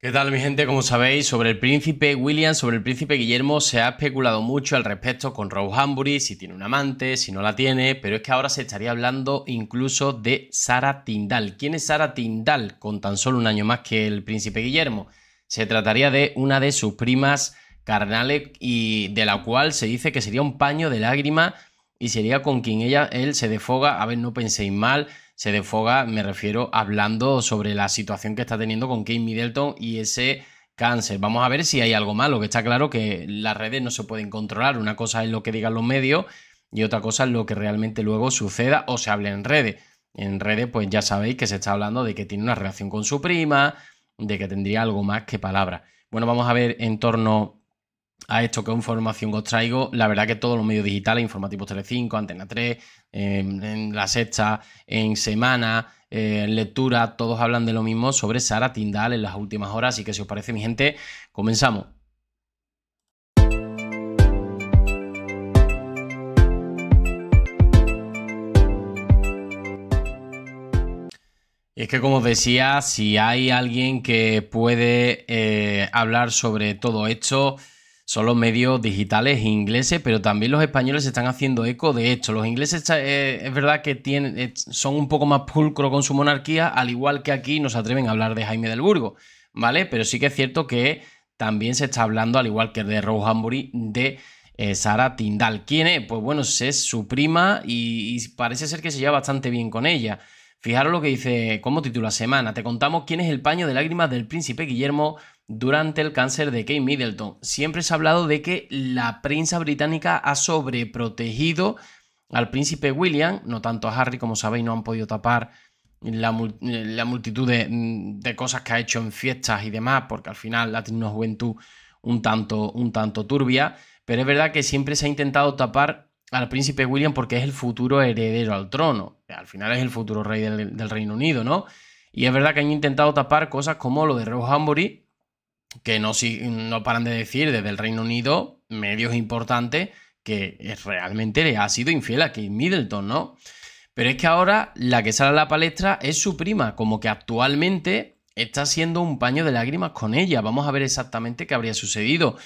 ¿Qué tal mi gente? Como sabéis, sobre el príncipe William, sobre el príncipe Guillermo se ha especulado mucho al respecto con Rose Hambury, si tiene un amante, si no la tiene, pero es que ahora se estaría hablando incluso de Sara Tindal. ¿Quién es Sara Tindal con tan solo un año más que el príncipe Guillermo? Se trataría de una de sus primas carnales y de la cual se dice que sería un paño de lágrima y sería con quien ella, él se defoga, a ver, no penséis mal, se defoga me refiero hablando sobre la situación que está teniendo con Kate Middleton y ese cáncer. Vamos a ver si hay algo malo, que está claro que las redes no se pueden controlar. Una cosa es lo que digan los medios y otra cosa es lo que realmente luego suceda o se hable en redes. En redes, pues ya sabéis que se está hablando de que tiene una relación con su prima, de que tendría algo más que palabras. Bueno, vamos a ver en torno a esto que información os traigo. La verdad que todos los medios digitales, Informativos Telecinco, Antena 3, en, La Sexta, en Semana, eh, en Lectura, todos hablan de lo mismo sobre Sara Tindal en las últimas horas. Así que si os parece, mi gente, comenzamos. es que como decía, si hay alguien que puede eh, hablar sobre todo esto, son los medios digitales ingleses, pero también los españoles se están haciendo eco de esto. Los ingleses eh, es verdad que tienen, eh, son un poco más pulcro con su monarquía, al igual que aquí nos atreven a hablar de Jaime del Burgo, ¿vale? Pero sí que es cierto que también se está hablando, al igual que de Rose Hambury, de eh, Sara Tindal. ¿Quién es? Pues bueno, es su prima y, parece ser que se lleva bastante bien con ella. Fijaros lo que dice, como titula Semana. Te contamos quién es el paño de lágrimas del príncipe Guillermo durante el cáncer de Kate Middleton. Siempre se ha hablado de que la prensa británica ha sobreprotegido al príncipe William, no tanto a Harry como sabéis, no han podido tapar la, multitud de, cosas que ha hecho en fiestas y demás, porque al final ha tenido una juventud un tanto, un tanto turbia, pero es verdad que siempre se ha intentado tapar al príncipe William porque es el futuro heredero al trono, al final es el futuro rey del, Reino Unido, ¿no? Y es verdad que han intentado tapar cosas como lo de Rose Hambury, que no, no paran de decir desde el Reino Unido, medios importantes, que realmente le ha sido infiel a Kate Middleton, ¿no? Pero es que ahora la que sale a la palestra es su prima, como que actualmente está siendo un paño de lágrimas con ella. Vamos a ver exactamente qué habría sucedido.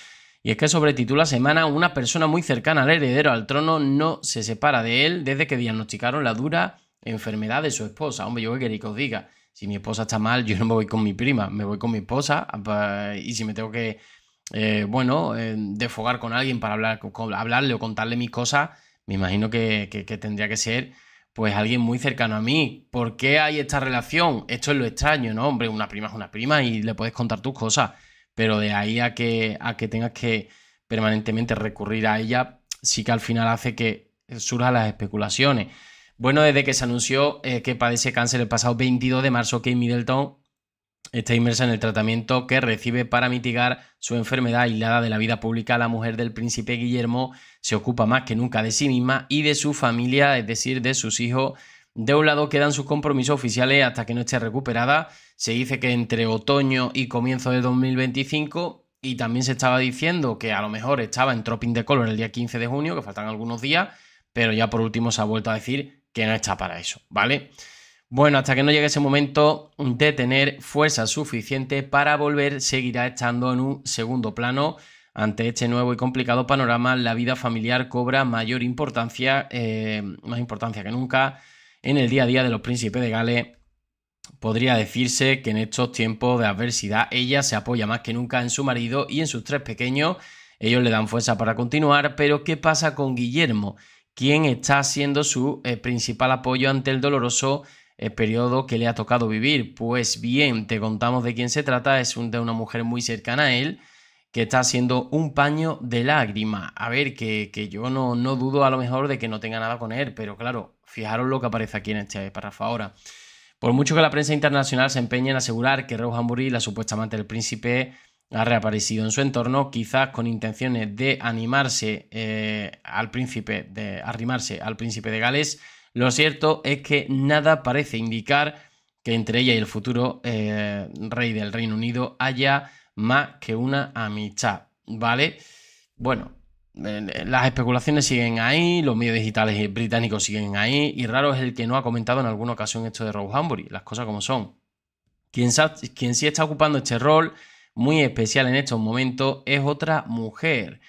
Y es que sobretitula Semana, una persona muy cercana al heredero al trono no se separa de él desde que diagnosticaron la dura enfermedad de su esposa. Hombre, yo qué que os diga si mi esposa está mal, yo no me voy con mi prima, me voy con mi esposa y si me tengo que, eh, bueno, eh, defogar con alguien para hablar, hablarle o contarle mis cosas, me imagino que, tendría que ser pues alguien muy cercano a mí. ¿Por qué hay esta relación? Esto es lo extraño, ¿no? Hombre, una prima es una prima y le puedes contar tus cosas, pero de ahí a que, a que tengas que permanentemente recurrir a ella, sí que al final hace que surjan las especulaciones. Bueno, desde que se anunció eh, que padece cáncer el pasado 22 de marzo, Kate Middleton está inmersa en el tratamiento que recibe para mitigar su enfermedad aislada de la vida pública. La mujer del príncipe Guillermo se ocupa más que nunca de sí misma y de su familia, es decir, de sus hijos. De un lado quedan sus compromisos oficiales hasta que no esté recuperada. Se dice que entre otoño y comienzo de 2025 y también se estaba diciendo que a lo mejor estaba en Tropping de Color el día 15 de junio, que faltan algunos días, pero ya por último se ha vuelto a decir que no está para eso, ¿vale? Bueno, hasta que no llegue ese momento de tener fuerza suficiente para volver, seguirá estando en un segundo plano. Ante este nuevo y complicado panorama, la vida familiar cobra mayor importancia, eh, más importancia que nunca. En el día a día de los príncipes de Gales, podría decirse que en estos tiempos de adversidad ella se apoya más que nunca en su marido y en sus tres pequeños. Ellos le dan fuerza para continuar, pero ¿qué pasa con Guillermo? ¿Quién está siendo su eh, principal apoyo ante el doloroso eh, periodo que le ha tocado vivir. Pues bien, te contamos de quién se trata, es de una mujer muy cercana a él que está haciendo un paño de lágrima. A ver, que, yo no, no dudo a lo mejor de que no tenga nada con él, pero claro, fijaros lo que aparece aquí en este párrafo ahora. Por mucho que la prensa internacional se empeñe en asegurar que Rohan la supuesta amante del príncipe, ha reaparecido en su entorno, quizás con intenciones de animarse eh, al príncipe, de arrimarse al príncipe de Gales. Lo cierto es que nada parece indicar que entre ella y el futuro eh, rey del Reino Unido haya más que una amistad, ¿vale? Bueno, eh, las especulaciones siguen ahí, los medios digitales británicos siguen ahí, y raro es el que no ha comentado en alguna ocasión esto de Rose Hambury, las cosas como son. Quien, quien sí está ocupando este rol muy especial en estos momentos es otra mujer.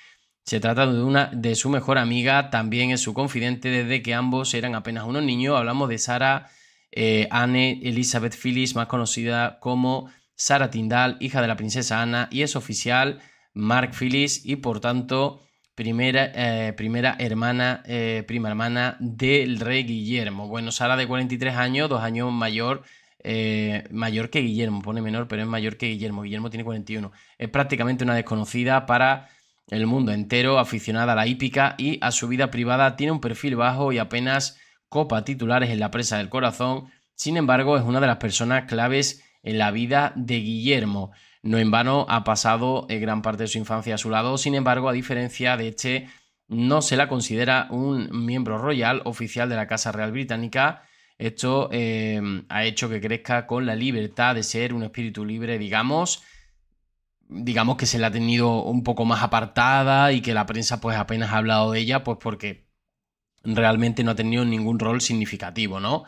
Se trata de una de su mejor amiga, también es su confidente desde que ambos eran apenas unos niños. Hablamos de Sara eh, Anne Elizabeth Phillips, más conocida como Sara Tindal, hija de la princesa Ana, y es oficial Mark Phillips y por tanto primera, eh, primera hermana, eh, prima hermana del rey Guillermo. Bueno, Sara de 43 años, dos años mayor eh, mayor que Guillermo, pone menor, pero es mayor que Guillermo. Guillermo tiene 41. Es prácticamente una desconocida para el mundo entero, aficionada a la hípica y a su vida privada. Tiene un perfil bajo y apenas copa titulares en la presa del corazón. Sin embargo, es una de las personas claves en la vida de Guillermo. No en vano ha pasado eh, gran parte de su infancia a su lado. Sin embargo, a diferencia de este, no se la considera un miembro royal oficial de la Casa Real Británica esto em, ha hecho que crezca con la libertad de ser un espíritu libre, digamos, digamos que se la ha tenido un poco más apartada y que la prensa pues apenas ha hablado de ella, pues porque realmente no ha tenido ningún rol significativo, ¿no?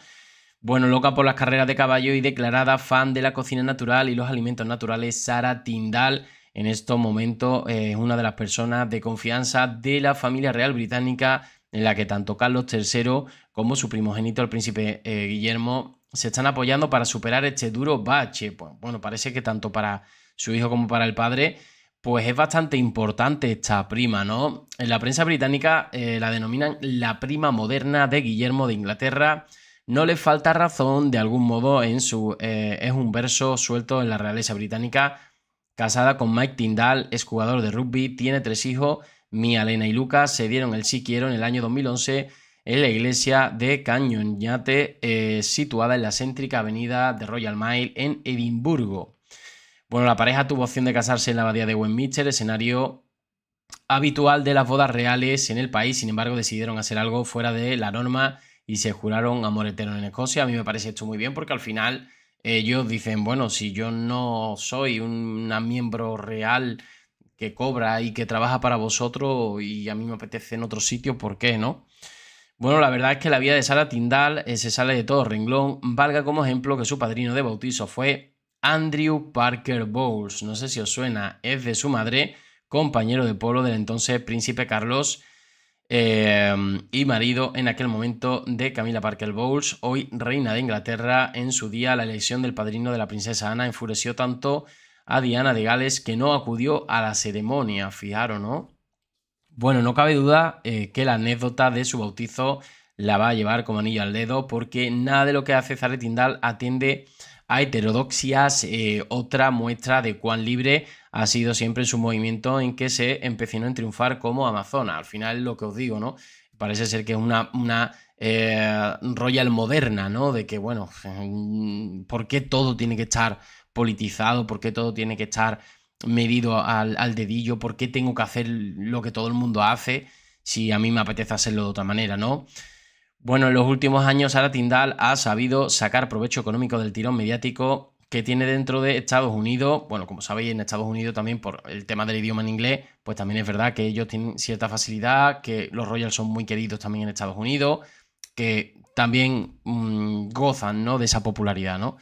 Bueno, loca por las carreras de caballo y declarada fan de la cocina natural y los alimentos naturales, Sara Tindal en estos momentos eh, es una de las personas de confianza de la familia real británica en la que tanto Carlos III como su primogénito, el príncipe eh, Guillermo, se están apoyando para superar este duro bache. Pues, bueno, parece que tanto para su hijo como para el padre, pues es bastante importante esta prima, ¿no? En la prensa británica eh, la denominan la prima moderna de Guillermo de Inglaterra. No le falta razón, de algún modo, en su. Eh, es un verso suelto en la realeza británica. Casada con Mike Tyndall, es jugador de rugby, tiene tres hijos Mía, Elena y Lucas se dieron el sí quiero en el año 2011 en la iglesia de Cañoñate, yate eh, situada en la céntrica avenida de Royal Mile en Edimburgo. Bueno, la pareja tuvo opción de casarse en la abadía de Westminster, escenario habitual de las bodas reales en el país, sin embargo decidieron hacer algo fuera de la norma y se juraron amor eterno en Escocia. A mí me parece esto muy bien porque al final eh, ellos dicen, bueno, si yo no soy un miembro real que cobra y que trabaja para vosotros y a mí me apetece en otro sitio, ¿por qué no? Bueno, la verdad es que la vida de Sara Tindal eh, se sale de todo renglón. Valga como ejemplo que su padrino de bautizo fue Andrew Parker Bowles. No sé si os suena, es de su madre, compañero de pueblo del entonces príncipe Carlos em, y marido en aquel momento de Camila Parker Bowles, hoy reina de Inglaterra. En su día, la elección del padrino de la princesa Ana enfureció tanto a Diana de Gales que no acudió a la ceremonia, fijaros, ¿no? Bueno, no cabe duda eh, que la anécdota de su bautizo la va a llevar como anillo al dedo porque nada de lo que hace Zaretindal atiende a heterodoxias, eh, otra muestra de cuán libre ha sido siempre su movimiento en que se empecinó en triunfar como Amazona. Al final lo que os digo, ¿no? Parece ser que es una, una eh, royal moderna, ¿no? De que, bueno, ¿por qué todo tiene que estar politizado, por qué todo tiene que estar medido al, dedillo, por qué tengo que hacer lo que todo el mundo hace si a mí me apetece hacerlo de otra manera, ¿no? Bueno, en los últimos años Sara Tindal ha sabido sacar provecho económico del tirón mediático que tiene dentro de Estados Unidos. Bueno, como sabéis, en Estados Unidos también por el tema del idioma en inglés, pues también es verdad que ellos tienen cierta facilidad, que los Royals son muy queridos también en Estados Unidos, que también mm, gozan, ¿no? De esa popularidad, ¿no?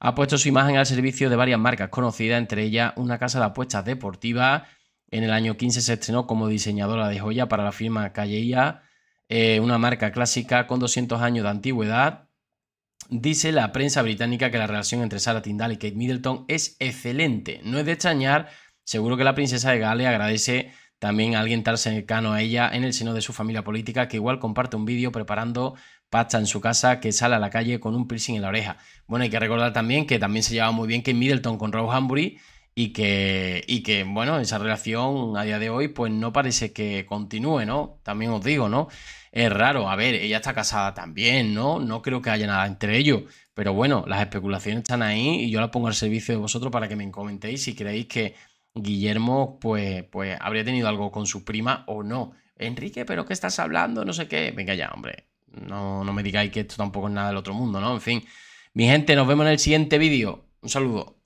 ha puesto su imagen al servicio de varias marcas conocidas, entre ellas una casa de apuestas deportiva. En el año 15 se estrenó como diseñadora de joya para la firma Calleia, eh, una marca clásica con 200 años de antigüedad. Dice la prensa británica que la relación entre Sarah Tindall y Kate Middleton es excelente. No es de extrañar, seguro que la princesa de Gales agradece también a alguien tan cercano a ella en el seno de su familia política que igual comparte un vídeo preparando pasta en su casa que sale a la calle con un piercing en la oreja. Bueno, hay que recordar también que también se llevaba muy bien que Middleton con Rose Hambury y que, y que, bueno, esa relación a día de hoy pues no parece que continúe, ¿no? También os digo, ¿no? Es raro, a ver, ella está casada también, ¿no? No creo que haya nada entre ellos, pero bueno, las especulaciones están ahí y yo las pongo al servicio de vosotros para que me comentéis si creéis que Guillermo pues, pues habría tenido algo con su prima o no. Enrique, ¿pero qué estás hablando? No sé qué. Venga ya, hombre. No, no me digáis que esto tampoco es nada del otro mundo, ¿no? En fin, mi gente, nos vemos en el siguiente vídeo. Un saludo.